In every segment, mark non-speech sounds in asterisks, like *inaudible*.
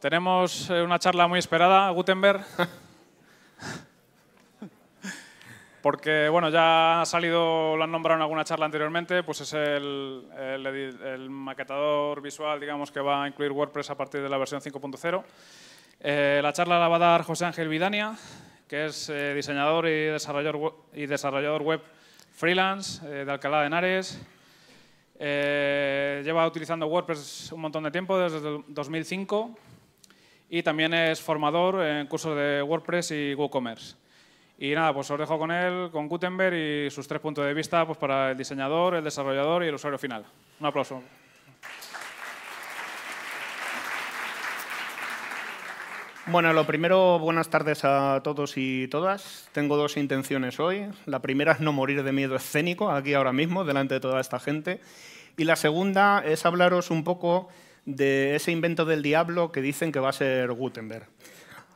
Tenemos eh, una charla muy esperada, Gutenberg. *laughs* Porque, bueno, ya ha salido, lo han nombrado en alguna charla anteriormente, pues es el, maquetador visual, digamos, que va a incluir WordPress a partir de la versión 5.0. Eh, la charla la va a dar José Ángel Vidania, que es eh, diseñador y desarrollador, y desarrollador web freelance de Alcalá de Henares. lleva utilizando WordPress un montón de tiempo, desde el 2005 y también es formador en cursos de WordPress y WooCommerce. Y nada, pues os dejo con él, con Gutenberg y sus tres puntos de vista pues, para el diseñador, el desarrollador y el usuario final. Un aplauso. Bueno, lo primero, buenas tardes a todos y todas. Tengo dos intenciones hoy. La primera es no morir de miedo escénico aquí ahora mismo, delante de toda esta gente. Y la segunda es hablaros un poco de ese invento del diablo que dicen que va a ser Gutenberg.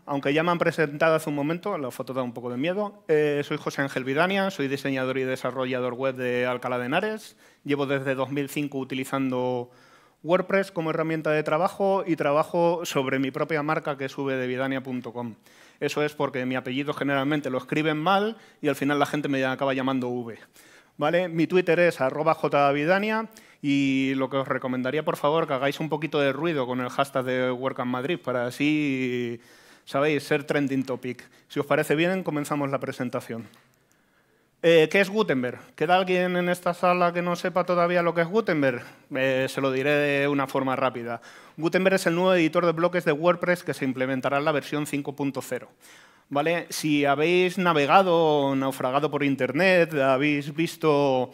Aunque ya me han presentado hace un momento, la foto da un poco de miedo. Eh, soy José Ángel Vidania, soy diseñador y desarrollador web de Alcalá de Henares. Llevo desde 2005 utilizando WordPress como herramienta de trabajo y trabajo sobre mi propia marca que sube de vidania.com. Eso es porque mi apellido generalmente lo escriben mal y al final la gente me acaba llamando V. ¿Vale? Mi Twitter es arroba jvidania y lo que os recomendaría, por favor, que hagáis un poquito de ruido con el hashtag de Work Madrid para así, sabéis, ser trending topic. Si os parece bien, comenzamos la presentación. Eh, ¿Qué es Gutenberg? ¿Queda alguien en esta sala que no sepa todavía lo que es Gutenberg? Eh, se lo diré de una forma rápida. Gutenberg es el nuevo editor de bloques de WordPress que se implementará en la versión 5.0. ¿Vale? Si habéis navegado naufragado por Internet, habéis visto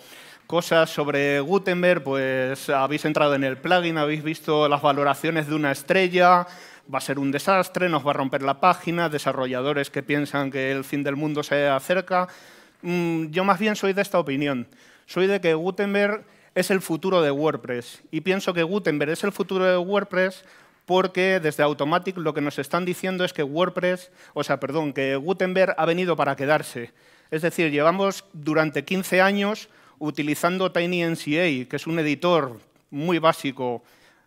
cosas sobre Gutenberg, pues habéis entrado en el plugin, habéis visto las valoraciones de una estrella, va a ser un desastre, nos va a romper la página, desarrolladores que piensan que el fin del mundo se acerca. Mm, yo más bien soy de esta opinión. Soy de que Gutenberg es el futuro de WordPress y pienso que Gutenberg es el futuro de WordPress porque desde Automatic lo que nos están diciendo es que WordPress, o sea, perdón, que Gutenberg ha venido para quedarse. Es decir, llevamos durante 15 años utilizando TinyNCA, que es un editor muy básico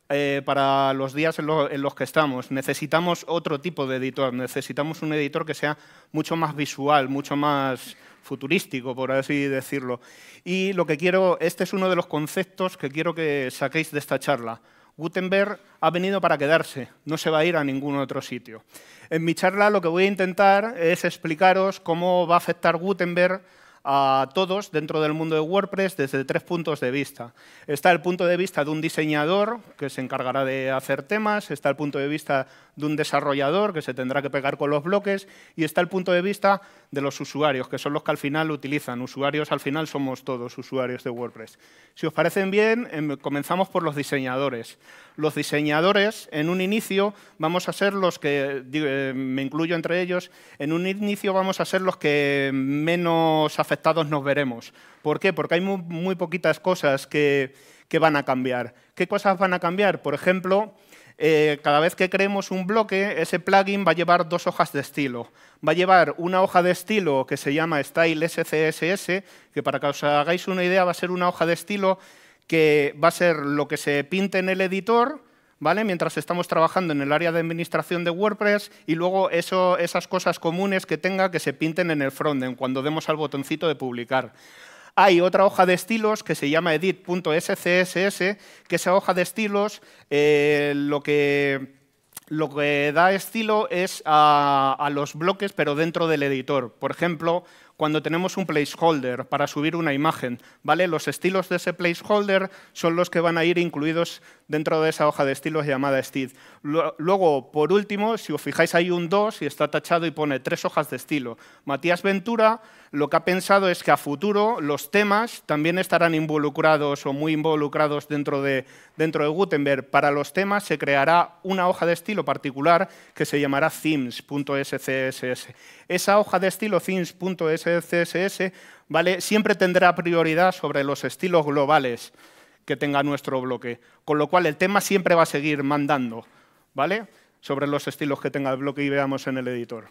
eh, para los días en, los que estamos. Necesitamos otro tipo de editor, necesitamos un editor que sea mucho más visual, mucho más futurístico, por así decirlo. Y lo que quiero, este es uno de los conceptos que quiero que saquéis de esta charla. Gutenberg ha venido para quedarse, no se va a ir a ningún otro sitio. En mi charla lo que voy a intentar es explicaros cómo va a afectar Gutenberg a todos dentro del mundo de WordPress desde tres puntos de vista. Está el punto de vista de un diseñador que se encargará de hacer temas, está el punto de vista de un desarrollador que se tendrá que pegar con los bloques y está el punto de vista de los usuarios, que son los que al final utilizan. Usuarios al final somos todos usuarios de WordPress. Si os parecen bien, em, comenzamos por los diseñadores los diseñadores en un inicio vamos a ser los que, eh, me incluyo entre ellos, en un inicio vamos a ser los que menos afectados nos veremos. ¿Por qué? Porque hay muy, poquitas cosas que, van a cambiar. ¿Qué cosas van a cambiar? Por ejemplo, eh, cada vez que creemos un bloque, ese plugin va a llevar dos hojas de estilo. Va a llevar una hoja de estilo que se llama Style SCSS, que para que os hagáis una idea va a ser una hoja de estilo que va a ser lo que se pinte en el editor, ¿vale? Mientras estamos trabajando en el área de administración de WordPress y luego eso, esas cosas comunes que tenga que se pinten en el frontend cuando demos al botoncito de publicar. Hay otra hoja de estilos que se llama edit.scss, que esa hoja de estilos eh, lo que da estilo es a, a, los bloques, pero dentro del editor. Por ejemplo, cuando tenemos un placeholder para subir una imagen. ¿vale? Los estilos de ese placeholder son los que van a ir incluidos dentro de esa hoja de estilos llamada stid. Luego, por último, si os fijáis, hay un 2 y está tachado y pone tres hojas de estilo. Matías Ventura lo que ha pensado es que a futuro los temas también estarán involucrados o muy involucrados dentro de, dentro Gutenberg. Para los temas se creará una hoja de estilo particular que se llamará themes.scss. Esa hoja de estilo themes.scss siempre tendrá prioridad sobre los estilos globales que tenga nuestro bloque, con lo cual el tema siempre va a seguir mandando ¿vale? sobre los estilos que tenga el bloque y veamos en el editor.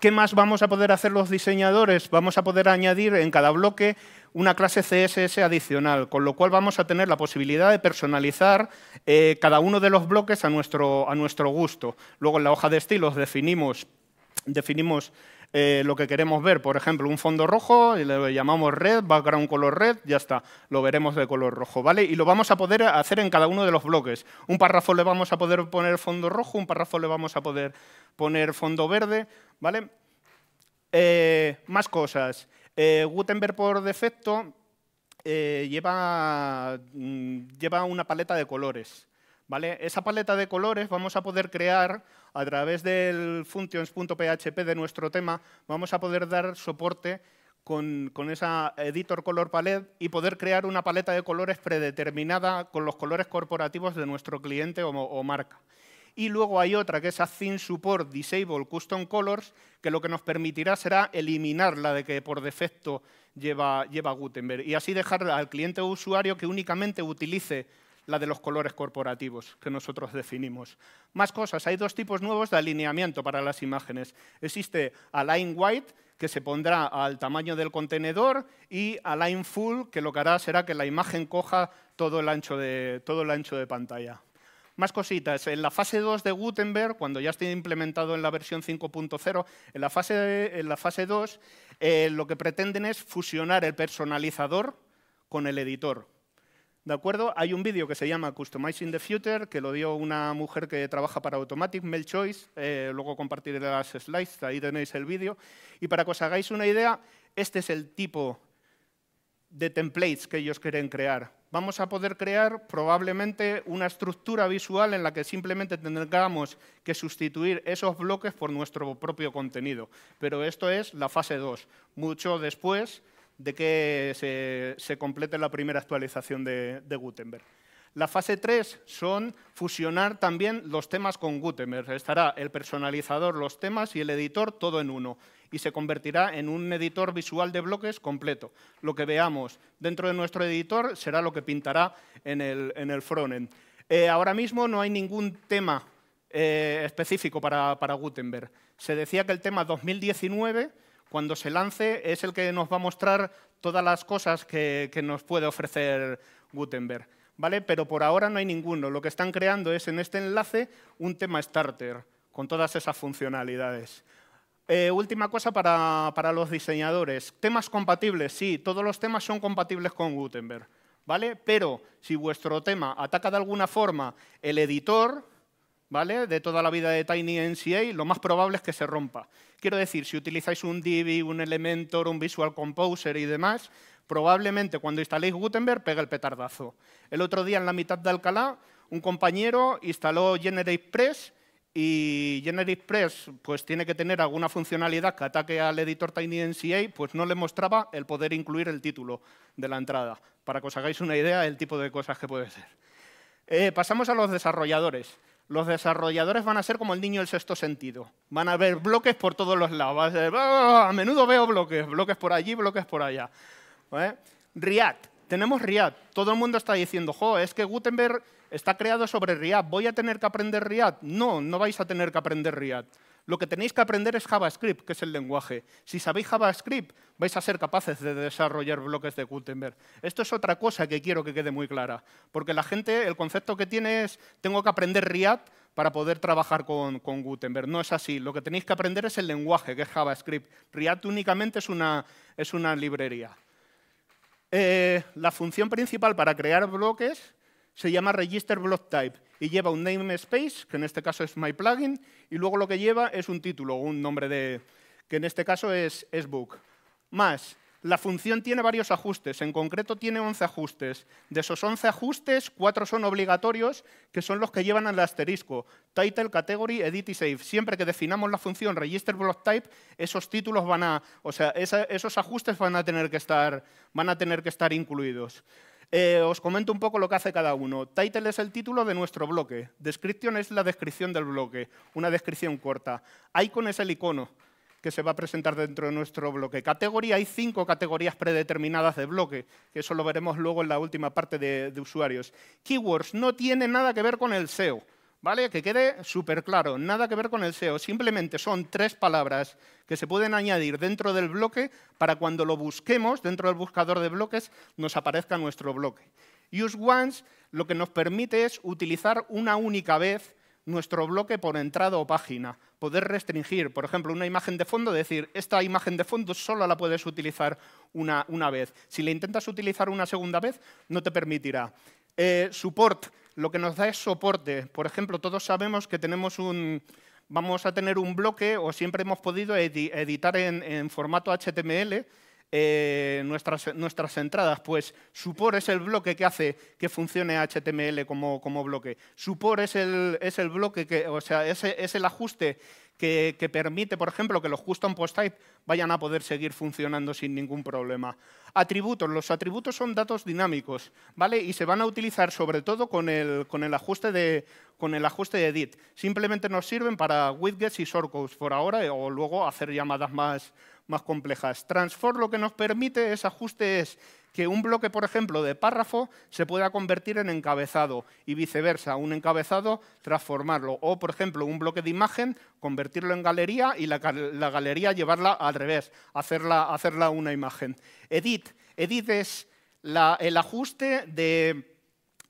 ¿Qué más vamos a poder hacer los diseñadores? Vamos a poder añadir en cada bloque una clase CSS adicional, con lo cual vamos a tener la posibilidad de personalizar eh, cada uno de los bloques a nuestro, a nuestro gusto. Luego en la hoja de estilos definimos, definimos eh, lo que queremos ver. Por ejemplo, un fondo rojo, le llamamos red, background color red, ya está, lo veremos de color rojo, ¿vale? Y lo vamos a poder hacer en cada uno de los bloques. Un párrafo le vamos a poder poner fondo rojo, un párrafo le vamos a poder poner fondo verde, ¿vale? Eh, más cosas. Eh, Gutenberg por defecto lleva, mm, lleva una paleta de colores. ¿Vale? Esa paleta de colores vamos a poder crear a través del functions.php de nuestro tema, vamos a poder dar soporte con, esa editor color palette y poder crear una paleta de colores predeterminada con los colores corporativos de nuestro cliente o, marca. Y luego hay otra que es Thin Support Disable Custom Colors, que lo que nos permitirá será eliminar la de que por defecto lleva, lleva Gutenberg y así dejar al cliente o usuario que únicamente utilice la de los colores corporativos que nosotros definimos. Más cosas, hay dos tipos nuevos de alineamiento para las imágenes. Existe Align White, que se pondrá al tamaño del contenedor, y Align Full, que lo que hará será que la imagen coja todo el ancho de, todo el ancho de pantalla. Más cositas. En la fase 2 de Gutenberg, cuando ya esté implementado en la versión 5.0, en, la fase, en la fase 2 eh, lo que pretenden es fusionar el personalizador con el editor. ¿De acuerdo? Hay un vídeo que se llama Customizing the Future, que lo dio una mujer que trabaja para Automatic, Mel Choice. Eh, luego compartiré las slides, ahí tenéis el vídeo. Y para que os hagáis una idea, este es el tipo de templates que ellos quieren crear. Vamos a poder crear probablemente una estructura visual en la que simplemente tengamos que sustituir esos bloques por nuestro propio contenido. Pero esto es la fase 2. Mucho después de que se, complete la primera actualización de, Gutenberg. La fase 3 son fusionar también los temas con Gutenberg. Estará el personalizador, los temas y el editor todo en uno y se convertirá en un editor visual de bloques completo. Lo que veamos dentro de nuestro editor será lo que pintará en el, en frontend. Eh, ahora mismo no hay ningún tema eh, específico para, para Gutenberg. Se decía que el tema 2019 cuando se lance es el que nos va a mostrar todas las cosas que, nos puede ofrecer Gutenberg. ¿Vale? Pero por ahora no hay ninguno. Lo que están creando es en este enlace un tema starter con todas esas funcionalidades. Eh, última cosa para, los diseñadores. Temas compatibles, sí, todos los temas son compatibles con Gutenberg, ¿vale? Pero si vuestro tema ataca de alguna forma el editor, de toda la vida de Tiny NCA, lo más probable es que se rompa. Quiero decir, si utilizáis un Divi, un Elementor, un Visual Composer y demás, probablemente cuando instaléis Gutenberg pega el petardazo. El otro día, en la mitad de Alcalá, un compañero instaló GeneratePress y GeneratePress pues, tiene que tener alguna funcionalidad que ataque al editor Tiny NCA, pues no le mostraba el poder incluir el título de la entrada, para que os hagáis una idea del tipo de cosas que puede ser. Eh, pasamos a los desarrolladores los desarrolladores van a ser como el niño del sexto sentido. Van a ver bloques por todos los lados. Ah, a, menudo veo bloques, bloques por allí, bloques por allá. ¿eh? React tenemos React. Todo el mundo está diciendo, jo, es que Gutenberg está creado sobre React, voy a tener que aprender React. No, no vais a tener que aprender React. Lo que tenéis que aprender es JavaScript, que es el lenguaje. Si sabéis JavaScript, vais a ser capaces de desarrollar bloques de Gutenberg. Esto es otra cosa que quiero que quede muy clara, porque la gente, el concepto que tiene es, tengo que aprender React para poder trabajar con, con Gutenberg. No es así. Lo que tenéis que aprender es el lenguaje, que es JavaScript. React únicamente es una, es una librería. Eh, la función principal para crear bloques se llama register block type y lleva un namespace, que en este caso es MyPlugin, y luego lo que lleva es un título, un nombre de, que en este caso es, es book, más la función tiene varios ajustes, en concreto tiene 11 ajustes. De esos 11 ajustes, 4 son obligatorios, que son los que llevan al asterisco. Title, category, edit y save. Siempre que definamos la función register block type, esos títulos van a, o sea, esos ajustes van a tener que estar, van a tener que estar incluidos. Eh, os comento un poco lo que hace cada uno. Title es el título de nuestro bloque. Description es la descripción del bloque, una descripción corta. Icon es el icono que se va a presentar dentro de nuestro bloque. Categoría, hay cinco categorías predeterminadas de bloque, que eso lo veremos luego en la última parte de, usuarios. Keywords no tiene nada que ver con el SEO, ¿vale? Que quede súper claro, nada que ver con el SEO, simplemente son tres palabras que se pueden añadir dentro del bloque para cuando lo busquemos dentro del buscador de bloques nos aparezca nuestro bloque. Use once lo que nos permite es utilizar una única vez nuestro bloque por entrada o página. Poder restringir, por ejemplo, una imagen de fondo, decir, esta imagen de fondo solo la puedes utilizar una, vez. Si la intentas utilizar una segunda vez, no te permitirá. Eh, support, lo que nos da es soporte. Por ejemplo, todos sabemos que tenemos un, vamos a tener un bloque o siempre hemos podido editar en formato HTML eh, nuestras, nuestras, entradas? Pues support es el bloque que hace que funcione HTML como, como bloque. Support es el, es el bloque que, o sea, es, el ajuste que, permite, por ejemplo, que los custom post type vayan a poder seguir funcionando sin ningún problema. Atributos. Los atributos son datos dinámicos, ¿vale? Y se van a utilizar sobre todo con el, con el ajuste de con el ajuste de edit. Simplemente nos sirven para widgets y shortcodes por ahora o luego hacer llamadas más, más complejas. Transform lo que nos permite ese ajuste es que un bloque, por ejemplo, de párrafo se pueda convertir en encabezado y viceversa, un encabezado transformarlo. O, por ejemplo, un bloque de imagen, convertirlo en galería y la, galería llevarla al revés, hacerla, hacerla una imagen. Edit. Edit es el ajuste de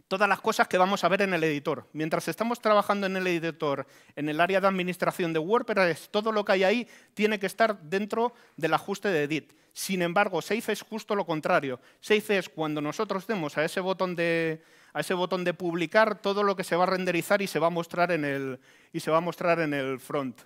todas las cosas que vamos a ver en el editor. Mientras estamos trabajando en el editor, en el área de administración de WordPress, todo lo que hay ahí tiene que estar dentro del ajuste de edit. Sin embargo, Safe es justo lo contrario. Safe es cuando nosotros demos a ese botón de, a ese botón de publicar todo lo que se va a renderizar y se va a mostrar en el, y se va a mostrar en el front.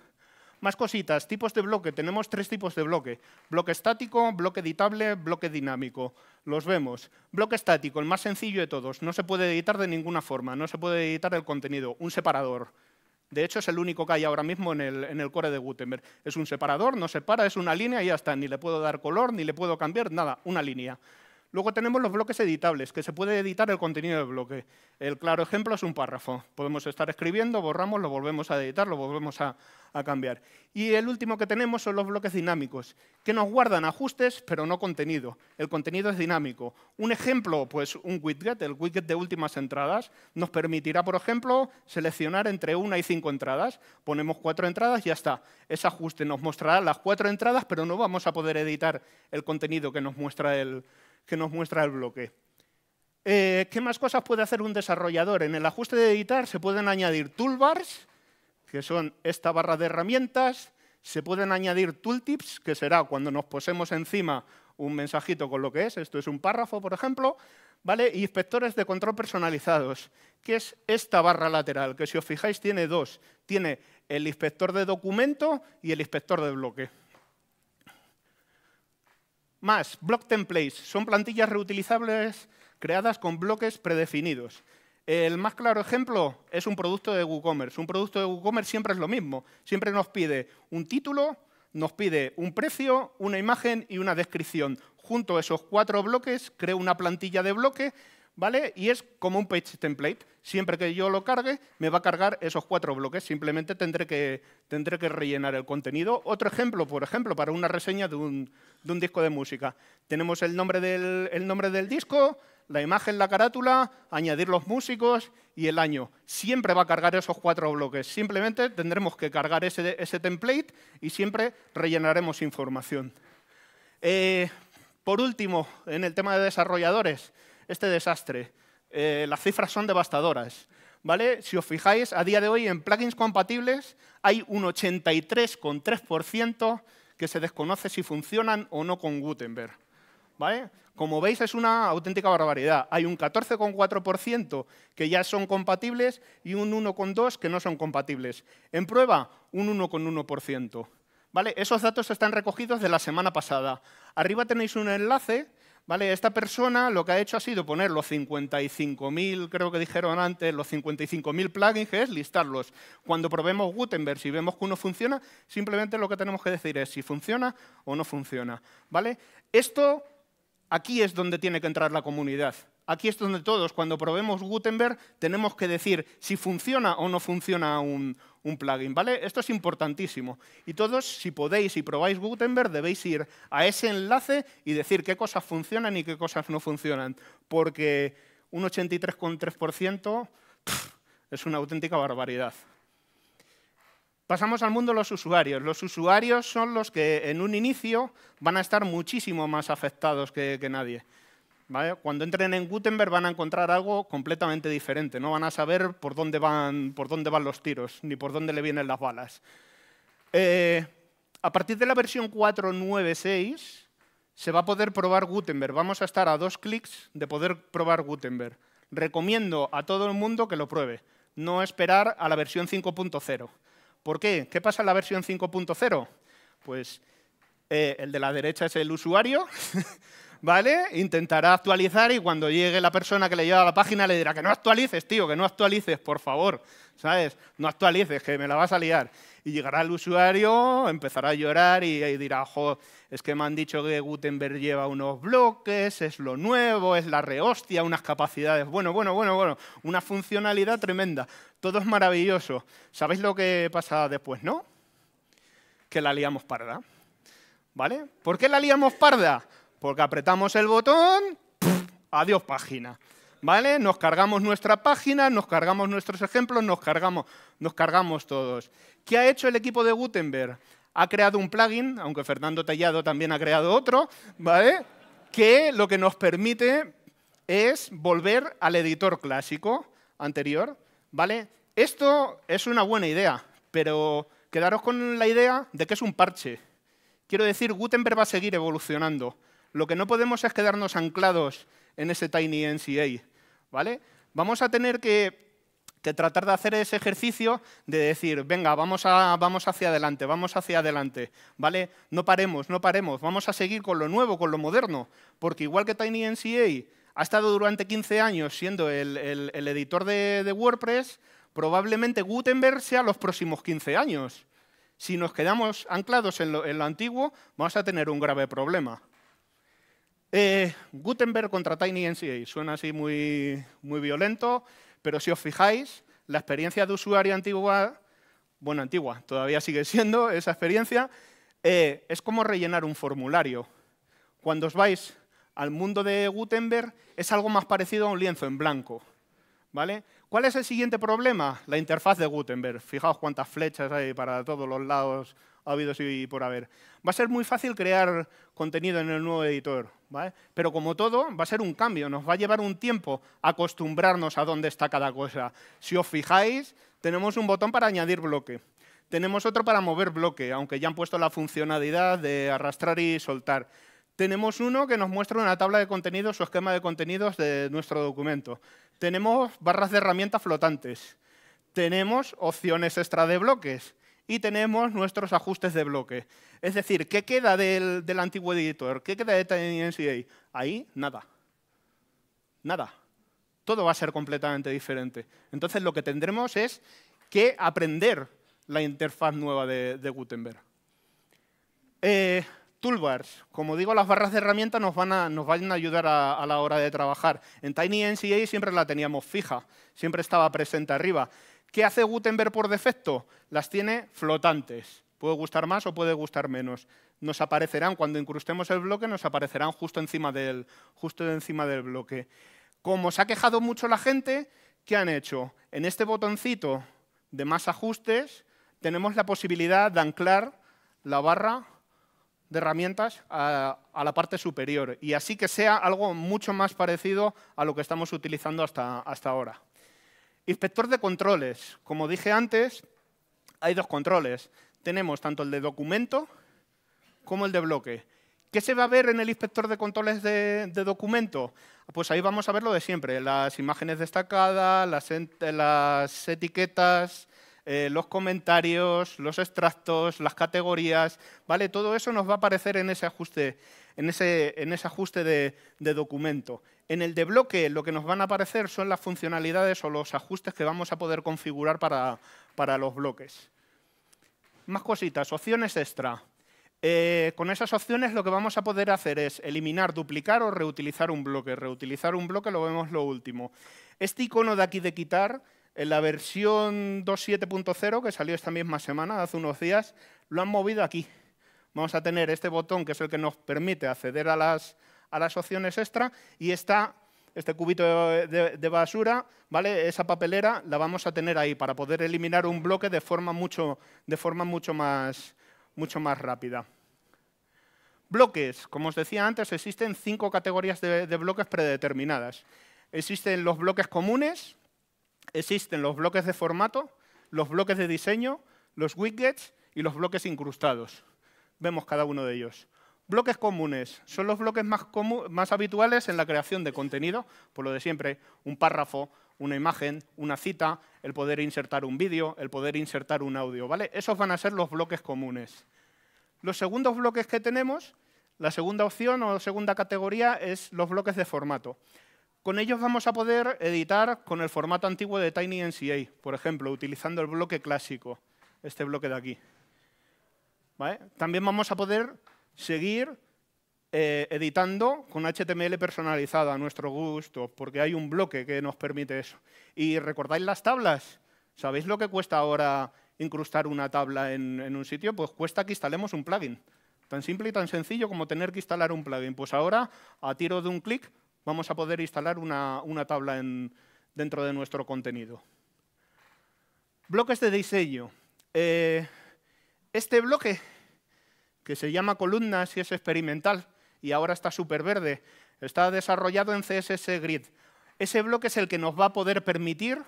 Más cositas, tipos de bloque. Tenemos tres tipos de bloque. Bloque estático, bloque editable, bloque dinámico. Los vemos. Bloque estático, el más sencillo de todos. No se puede editar de ninguna forma, no se puede editar el contenido. Un separador. De hecho, es el único que hay ahora mismo en el, en el core de Gutenberg. Es un separador, no separa, es una línea y ya está. Ni le puedo dar color, ni le puedo cambiar, nada, una línea. Luego tenemos los bloques editables, que se puede editar el contenido del bloque. El claro ejemplo es un párrafo. Podemos estar escribiendo, borramos, lo volvemos a editar, lo volvemos a, cambiar. Y el último que tenemos son los bloques dinámicos, que nos guardan ajustes, pero no contenido. El contenido es dinámico. Un ejemplo, pues un widget, el widget de últimas entradas, nos permitirá, por ejemplo, seleccionar entre una y cinco entradas. Ponemos cuatro entradas y ya está. Ese ajuste nos mostrará las cuatro entradas, pero no vamos a poder editar el contenido que nos muestra el, que nos muestra el bloque. Eh, ¿Qué más cosas puede hacer un desarrollador? En el ajuste de editar se pueden añadir toolbars, que son esta barra de herramientas, se pueden añadir tooltips, que será cuando nos posemos encima un mensajito con lo que es, esto es un párrafo, por ejemplo, ¿vale? inspectores de control personalizados, que es esta barra lateral, que si os fijáis tiene dos, tiene el inspector de documento y el inspector de bloque. Más, block templates. Son plantillas reutilizables creadas con bloques predefinidos. El más claro ejemplo es un producto de WooCommerce. Un producto de WooCommerce siempre es lo mismo. Siempre nos pide un título, nos pide un precio, una imagen y una descripción. Junto a esos cuatro bloques, creo una plantilla de bloque ¿vale? Y es como un page template. Siempre que yo lo cargue, me va a cargar esos cuatro bloques. Simplemente tendré que, tendré que rellenar el contenido. Otro ejemplo, por ejemplo, para una reseña de un, disco de música. Tenemos el nombre, del, nombre del disco, la imagen, la carátula, añadir los músicos y el año. Siempre va a cargar esos cuatro bloques. Simplemente tendremos que cargar ese, template y siempre rellenaremos información. Eh, por último, en el tema de desarrolladores, este desastre. Eh, las cifras son devastadoras. ¿Vale? Si os fijáis, a día de hoy en plugins compatibles hay un 83,3% que se desconoce si funcionan o no con Gutenberg. ¿Vale? Como veis, es una auténtica barbaridad. Hay un 14,4% que ya son compatibles y un 1,2% que no son compatibles. En prueba, un 1,1%. ¿Vale? Esos datos están recogidos de la semana pasada. Arriba tenéis un enlace esta persona lo que ha hecho ha sido poner los 55.000, creo que dijeron antes, los 55.000 plugins, es listarlos. Cuando probemos Gutenberg, si vemos que uno funciona, simplemente lo que tenemos que decir es si funciona o no funciona. ¿Vale? Esto, aquí es donde tiene que entrar la comunidad. Aquí es donde todos, cuando probemos Gutenberg, tenemos que decir si funciona o no funciona un, un plugin, ¿vale? Esto es importantísimo. Y todos, si podéis y probáis Gutenberg, debéis ir a ese enlace y decir qué cosas funcionan y qué cosas no funcionan, porque un 83,3% es una auténtica barbaridad. Pasamos al mundo de los usuarios. Los usuarios son los que en un inicio van a estar muchísimo más afectados que nadie. Cuando entren en Gutenberg van a encontrar algo completamente diferente, no van a saber por dónde van, por dónde van los tiros, ni por dónde le vienen las balas. Eh, a partir de la versión 4.9.6 se va a poder probar Gutenberg, vamos a estar a dos clics de poder probar Gutenberg. Recomiendo a todo el mundo que lo pruebe, no esperar a la versión 5.0. ¿Por qué? ¿Qué pasa en la versión 5.0? Pues eh, el de la derecha es el usuario, *laughs* ¿vale? Intentará actualizar y cuando llegue la persona que le lleva a la página le dirá que no actualices, tío, que no actualices, por favor, ¿sabes? No actualices, que me la vas a liar. Y llegará el usuario, empezará a llorar y, dirá, jo, es que me han dicho que Gutenberg lleva unos bloques, es lo nuevo, es la rehostia, unas capacidades, bueno, bueno, bueno, bueno, una funcionalidad tremenda. Todo es maravilloso. ¿Sabéis lo que pasa después, no? Que la liamos parda. ¿Vale? ¿Por qué la liamos parda? Porque apretamos el botón, adiós página. ¿Vale? Nos cargamos nuestra página, nos cargamos nuestros ejemplos, nos cargamos, nos cargamos todos. ¿Qué ha hecho el equipo de Gutenberg? Ha creado un plugin, aunque Fernando Tallado también ha creado otro, ¿vale? Que lo que nos permite es volver al editor clásico anterior, ¿vale? Esto es una buena idea, pero quedaros con la idea de que es un parche. Quiero decir, Gutenberg va a seguir evolucionando. Lo que no podemos es quedarnos anclados en ese Tiny NCA, ¿vale? Vamos a tener que, tratar de hacer ese ejercicio de decir, venga, vamos, a, vamos hacia adelante, vamos hacia adelante, ¿vale? No paremos, no paremos, vamos a seguir con lo nuevo, con lo moderno, porque igual que Tiny NCA ha estado durante 15 años siendo el, editor de, WordPress, probablemente Gutenberg sea los próximos 15 años. Si nos quedamos anclados en lo, antiguo, vamos a tener un grave problema. Eh, Gutenberg contra TinyNCA. Suena así muy, muy violento, pero si os fijáis, la experiencia de usuario antigua, bueno, antigua, todavía sigue siendo esa experiencia, eh, es como rellenar un formulario. Cuando os vais al mundo de Gutenberg, es algo más parecido a un lienzo en blanco. ¿Vale? ¿Cuál es el siguiente problema? La interfaz de Gutenberg. Fijaos cuántas flechas hay para todos los lados ha habido y por haber. Va a ser muy fácil crear contenido en el nuevo editor, ¿vale? Pero como todo, va a ser un cambio. Nos va a llevar un tiempo acostumbrarnos a dónde está cada cosa. Si os fijáis, tenemos un botón para añadir bloque. Tenemos otro para mover bloque, aunque ya han puesto la funcionalidad de arrastrar y soltar. Tenemos uno que nos muestra una tabla de contenidos o esquema de contenidos de nuestro documento. Tenemos barras de herramientas flotantes. Tenemos opciones extra de bloques y tenemos nuestros ajustes de bloque. Es decir, ¿qué queda del, antiguo editor? ¿Qué queda de NCA? Ahí, nada. Nada. Todo va a ser completamente diferente. Entonces, lo que tendremos es que aprender la interfaz nueva de, Gutenberg. Eh, toolbars. Como digo, las barras de herramientas nos van a, nos a ayudar a, la hora de trabajar. En NCA siempre la teníamos fija, siempre estaba presente arriba. ¿Qué hace Gutenberg por defecto? Las tiene flotantes. Puede gustar más o puede gustar menos. Nos aparecerán, cuando incrustemos el bloque, nos aparecerán justo encima del, justo encima del bloque. Como se ha quejado mucho la gente, ¿qué han hecho? En este botoncito de más ajustes tenemos la posibilidad de anclar la barra de herramientas a, la parte superior y así que sea algo mucho más parecido a lo que estamos utilizando hasta, hasta ahora. Inspector de controles. Como dije antes, hay dos controles. Tenemos tanto el de documento como el de bloque. ¿Qué se va a ver en el inspector de controles de, documento? Pues ahí vamos a ver lo de siempre, las imágenes destacadas, las etiquetas, eh, los comentarios, los extractos, las categorías, ¿vale? Todo eso nos va a aparecer en ese ajuste, en ese, en ese ajuste de, documento. En el de bloque lo que nos van a aparecer son las funcionalidades o los ajustes que vamos a poder configurar para, los bloques. Más cositas, opciones extra. Eh, con esas opciones lo que vamos a poder hacer es eliminar, duplicar o reutilizar un bloque. Reutilizar un bloque lo vemos lo último. Este icono de aquí de quitar en la versión 2.7.0, que salió esta misma semana, hace unos días, lo han movido aquí. Vamos a tener este botón, que es el que nos permite acceder a las, a las opciones extra, y está este cubito de, basura, ¿vale? Esa papelera la vamos a tener ahí para poder eliminar un bloque de forma mucho, de forma mucho, más, mucho más rápida. Bloques. Como os decía antes, existen cinco categorías de bloques predeterminadas. Existen los bloques comunes, Existen los bloques de formato, los bloques de diseño, los widgets y los bloques incrustados. Vemos cada uno de ellos. Bloques comunes son los bloques más, habituales en la creación de contenido, por lo de siempre, un párrafo, una imagen, una cita, el poder insertar un vídeo, el poder insertar un audio, ¿vale? Esos van a ser los bloques comunes. Los segundos bloques que tenemos, la segunda opción o segunda categoría es los bloques de formato. Con ellos vamos a poder editar con el formato antiguo de TinyNCA, por ejemplo, utilizando el bloque clásico, este bloque de aquí. También vamos a poder seguir eh, editando con HTML personalizada a nuestro gusto, porque hay un bloque que nos permite eso. ¿Y recordáis las tablas? ¿Sabéis lo que cuesta ahora incrustar una tabla en un sitio? Pues cuesta que instalemos un plugin. Tan simple y tan sencillo como tener que instalar un plugin. Pues ahora, a tiro de un clic, vamos a poder instalar una, tabla dentro de nuestro contenido. Bloques de diseño. Eh, este bloque, que se llama columnas y es experimental, y ahora está súper verde, está desarrollado en CSS Grid. Ese bloque es el que nos va a poder permitir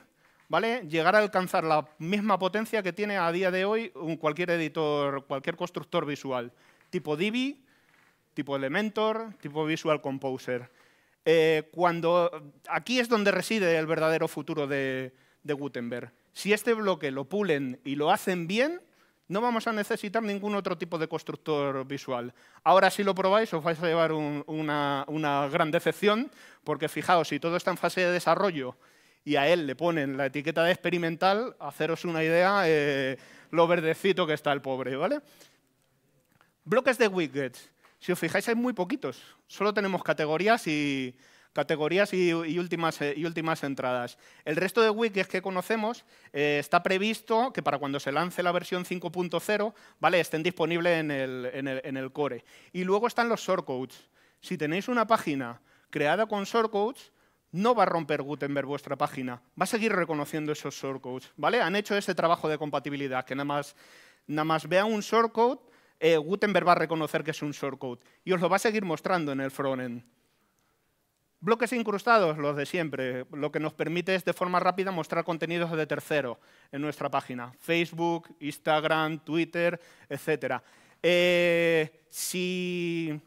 ¿vale? llegar a alcanzar la misma potencia que tiene a día de hoy cualquier editor, cualquier constructor visual, tipo Divi, tipo Elementor, tipo Visual Composer. Eh, cuando aquí es donde reside el verdadero futuro de, Gutenberg. Si este bloque lo pulen y lo hacen bien, no vamos a necesitar ningún otro tipo de constructor visual. Ahora si lo probáis os vais a llevar una, gran decepción, porque fijaos, si todo está en fase de desarrollo y a él le ponen la etiqueta de experimental, haceros una idea eh, lo verdecito que está el pobre, ¿vale? Bloques de widgets. Si os fijáis, hay muy poquitos. Solo tenemos categorías y, categorías y, últimas, eh, y, últimas, entradas. El resto de wikis que conocemos eh, está previsto que para cuando se lance la versión 5.0 ¿vale? estén disponibles en el, en, el, en el, core. Y luego están los shortcodes. Si tenéis una página creada con shortcodes, no va a romper Gutenberg vuestra página, va a seguir reconociendo esos shortcodes. ¿vale? Han hecho ese trabajo de compatibilidad, que nada más, nada más vea un shortcode eh, Gutenberg va a reconocer que es un shortcode y os lo va a seguir mostrando en el frontend. Bloques incrustados, los de siempre, lo que nos permite es de forma rápida mostrar contenidos de tercero en nuestra página, Facebook, Instagram, Twitter, etc. Eh, si,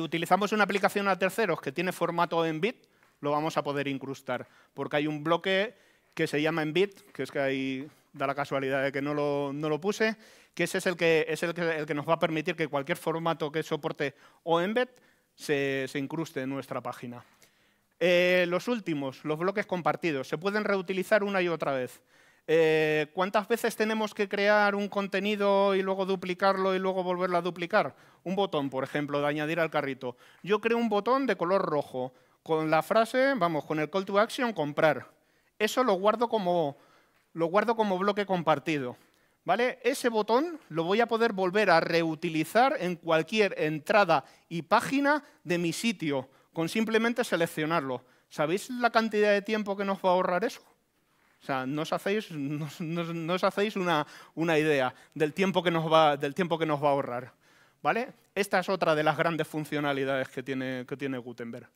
utilizamos una aplicación a terceros que tiene formato en bit, lo vamos a poder incrustar, porque hay un bloque que se llama en bit, que es que ahí da la casualidad de que no lo puse, que ese es el que, es el que, nos va a permitir que cualquier formato que soporte o embed se, incruste en nuestra página. Eh, los últimos, los bloques compartidos, se pueden reutilizar una y otra vez. Eh, ¿Cuántas veces tenemos que crear un contenido y luego duplicarlo y luego volverlo a duplicar? Un botón, por ejemplo, de añadir al carrito. Yo creo un botón de color rojo con la frase, vamos, con el call to action, comprar. Eso lo guardo como, lo guardo como bloque compartido. ¿Vale? Ese botón lo voy a poder volver a reutilizar en cualquier entrada y página de mi sitio, con simplemente seleccionarlo. ¿Sabéis la cantidad de tiempo que nos va a ahorrar eso? O sea, no os hacéis, hacéis una, una, idea del tiempo, que nos va, del tiempo que nos va a ahorrar. ¿Vale? Esta es otra de las grandes funcionalidades que tiene, que tiene Gutenberg.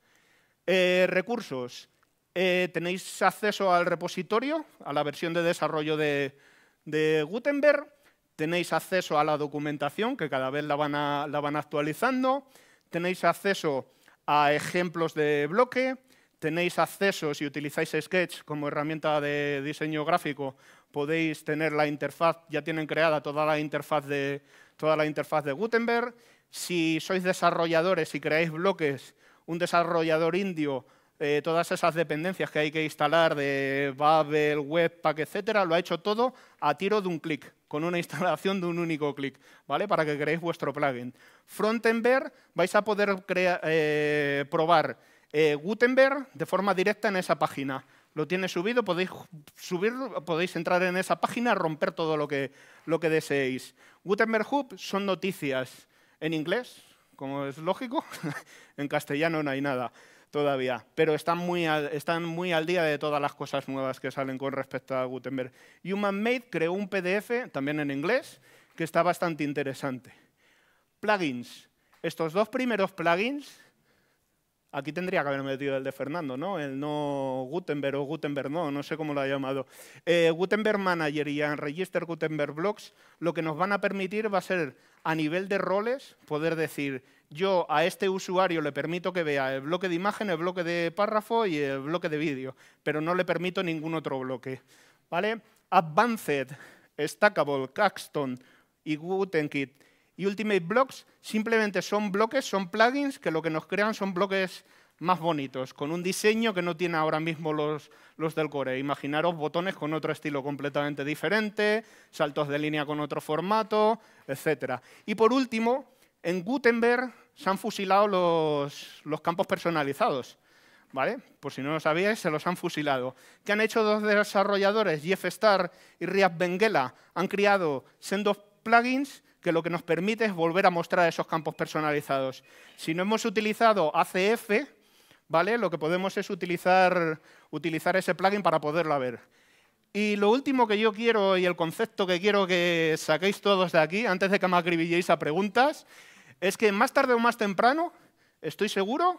Eh, recursos. Eh, tenéis acceso al repositorio, a la versión de desarrollo de, de Gutenberg, tenéis acceso a la documentación, que cada vez la van, actualizando, tenéis acceso a ejemplos de bloque, tenéis acceso, si utilizáis Sketch como herramienta de diseño gráfico, podéis tener la interfaz, ya tienen creada toda la interfaz de, toda la interfaz de Gutenberg. Si sois desarrolladores y creáis bloques, un desarrollador indio eh, todas esas dependencias que hay que instalar de Babel, Webpack, etcétera, lo ha hecho todo a tiro de un clic, con una *laughs* instalación de un único clic, ¿vale? Para que creéis vuestro plugin. Frontend vais a poder eh, probar eh, Gutenberg de forma directa en esa página. Lo tiene subido, podéis subirlo, podéis entrar en esa página, romper todo lo que, lo que deseéis. Gutenberg Hub son noticias en inglés, como es lógico, *laughs* en castellano no hay nada todavía, pero están muy, al, están muy al día de todas las cosas nuevas que salen con respecto a Gutenberg. Human made creó un PDF, también en inglés, que está bastante interesante. Plugins. Estos dos primeros plugins, aquí tendría que haber metido el de Fernando, ¿no? El no Gutenberg o Gutenberg no, no sé cómo lo ha llamado. Eh, Gutenberg Manager y Register Gutenberg Blocks lo que nos van a permitir va a ser a nivel de roles, poder decir, yo a este usuario le permito que vea el bloque de imagen, el bloque de párrafo y el bloque de vídeo, pero no le permito ningún otro bloque. ¿Vale? Advanced, Stackable, Caxton y Gutenkit y Ultimate Blocks simplemente son bloques, son plugins que lo que nos crean son bloques más bonitos, con un diseño que no tiene ahora mismo los, del Core. Imaginaros botones con otro estilo completamente diferente, saltos de línea con otro formato, etc. Y por último, en Gutenberg se han fusilado los, campos personalizados. ¿Vale? Por si no lo sabíais, se los han fusilado. ¿Qué han hecho dos desarrolladores, Jeff Star y Riaz Benguela? Han creado sendos plugins que lo que nos permite es volver a mostrar esos campos personalizados. Si no hemos utilizado ACF, ¿vale? Lo que podemos es utilizar, utilizar ese plugin para poderlo ver. Y lo último que yo quiero y el concepto que quiero que saquéis todos de aquí, antes de que me acribilléis a preguntas, es que más tarde o más temprano, estoy seguro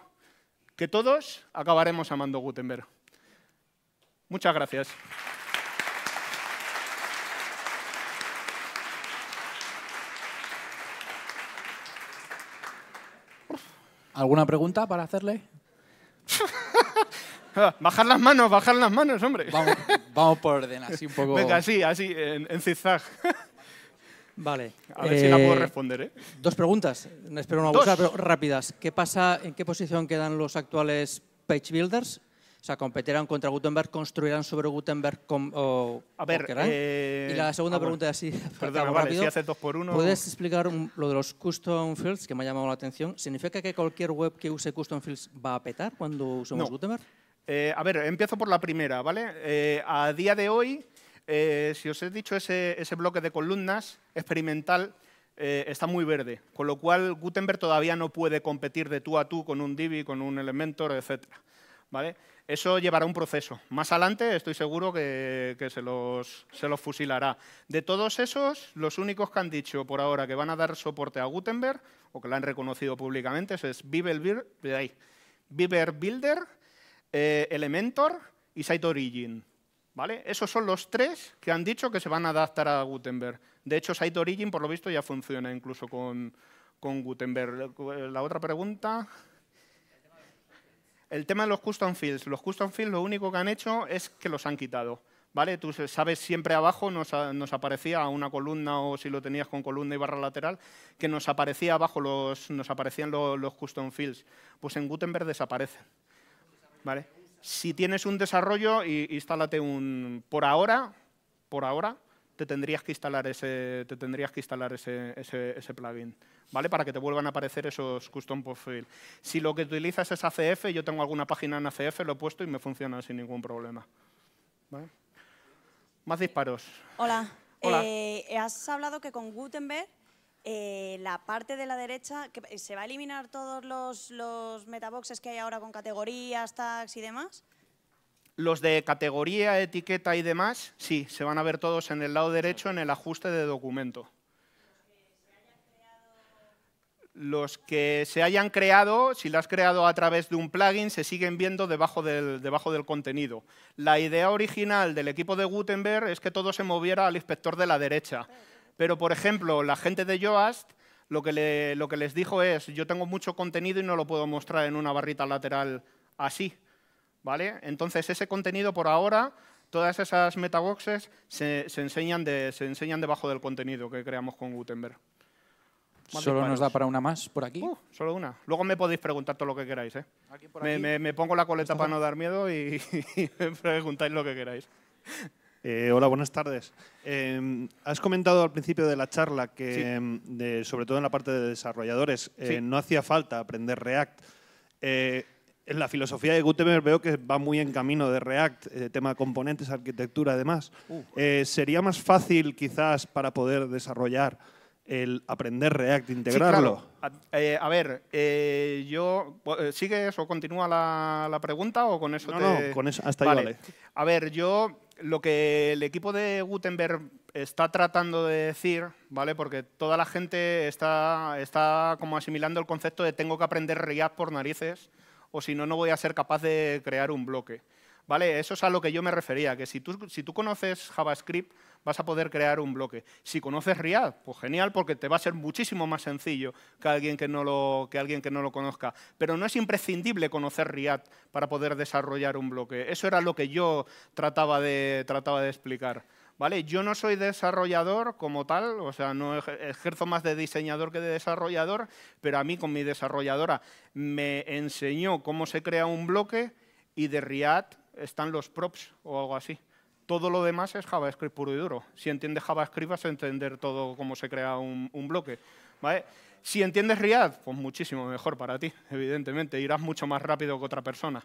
que todos acabaremos amando Gutenberg. Muchas gracias. ¿Alguna pregunta para hacerle? *laughs* bajar las manos, bajar las manos, hombre. Vamos, vamos por orden, así un poco. Venga, así, así, en, en zigzag. *laughs* Vale. A ver si la puedo eh, responder. ¿eh? Dos preguntas, espero no abusar, pero rápidas. ¿Qué pasa, en qué posición quedan los actuales page builders o sea, competirán contra Gutenberg, construirán sobre Gutenberg A ver, eh, Y la segunda ah, pregunta es así, *laughs* Perdón, vale, Si hace dos por uno... ¿Puedes explicar lo de los custom fields que me ha llamado la atención? ¿Significa que cualquier web que use custom fields va a petar cuando usemos Gutenberg? Eh, a ver, empiezo por la primera, ¿vale? Eh, a día de hoy, si os he dicho ese, bloque de columnas experimental, está muy verde, con lo cual Gutenberg todavía no puede competir de tú a tú con un Divi, con un Elementor, etc. ¿Vale? Eso llevará un proceso. Más adelante estoy seguro que, se, los, fusilará. De todos esos, los únicos que han dicho por ahora que van a dar soporte a Gutenberg, o que lo han reconocido públicamente, es Beaver Builder, eh, Elementor y Site Origin. ¿Vale? Esos son los tres que han dicho que se van a adaptar a Gutenberg. De hecho, Site Origin, por lo visto, ya funciona incluso con, con Gutenberg. La otra pregunta... El tema de los custom fields. Los custom fields lo único que han hecho es que los han quitado. ¿Vale? Tú sabes, siempre abajo nos, aparecía una columna o si lo tenías con columna y barra lateral, que nos aparecía abajo los, nos aparecían los, custom fields. Pues en Gutenberg desaparecen. ¿Vale? Si tienes un desarrollo, instálate un... Por ahora, por ahora, te tendrías que instalar ese, te tendrías que instalar ese, ese, plugin, ¿vale? Para que te vuelvan a aparecer esos custom profile. Si lo que utilizas es ACF, yo tengo alguna página en ACF, lo he puesto y me funciona sin ningún problema. ¿Vale? Más disparos. Hola. Hola. Eh, has hablado que con Gutenberg eh, la parte de la derecha, que ¿se va a eliminar todos los, los metaboxes que hay ahora con categorías, tags y demás? Los de categoría, etiqueta y demás, sí, se van a ver todos en el lado derecho en el ajuste de documento. Los que se hayan creado, si lo has creado a través de un plugin, se siguen viendo debajo del, contenido. La idea original del equipo de Gutenberg es que todo se moviera al inspector de la derecha. Pero, por ejemplo, la gente de Yoast lo que les dijo es, yo tengo mucho contenido y no lo puedo mostrar en una barrita lateral así ¿vale? Entonces, ese contenido por ahora, todas esas metaboxes se, enseñan, se enseñan debajo del contenido que creamos con Gutenberg. ¿Solo nos da para una más por aquí? Uh, solo una. Luego me podéis preguntar todo lo que queráis. ¿eh? Me, pongo la coleta para no dar miedo *laughs* y, me preguntáis lo que queráis. Eh, hola, buenas tardes. Em, has comentado al principio de la charla que, em, sobre todo en la parte de desarrolladores, eh, no hacía falta aprender React en la filosofía de Gutenberg veo que va muy en camino de React, eh, tema de componentes, arquitectura, además. Uh. Eh, ¿Sería más fácil quizás para poder desarrollar el aprender React, integrarlo? Eh, a, ver, yo ¿sigues o continúa la, pregunta o con eso? No, no, con eso, hasta ahí vale. A ver, yo lo que el equipo de Gutenberg está tratando de decir, ¿vale? Porque toda la gente está, está como asimilando el concepto de tengo que aprender React por narices o si no, no voy a ser capaz de crear un bloque. ¿Vale? Eso es a lo que yo me refería, que si tú, conoces JavaScript vas a poder crear un bloque. Si conoces React, pues genial, porque te va a ser muchísimo más sencillo que alguien que no lo, que alguien que no lo conozca. Pero no es imprescindible conocer React para poder desarrollar un bloque. Eso era lo que yo trataba trataba de explicar. ¿Vale? Yo no soy desarrollador como tal, o sea, no ejerzo más de diseñador que de desarrollador, pero a mí con mi desarrolladora me enseñó cómo se crea un bloque y de React están los props o algo así. Todo lo demás es JavaScript puro y duro. Si entiendes JavaScript vas a entender todo cómo se crea un, bloque. ¿vale? Si entiendes React, pues muchísimo mejor para ti, evidentemente. Irás mucho más rápido que otra persona.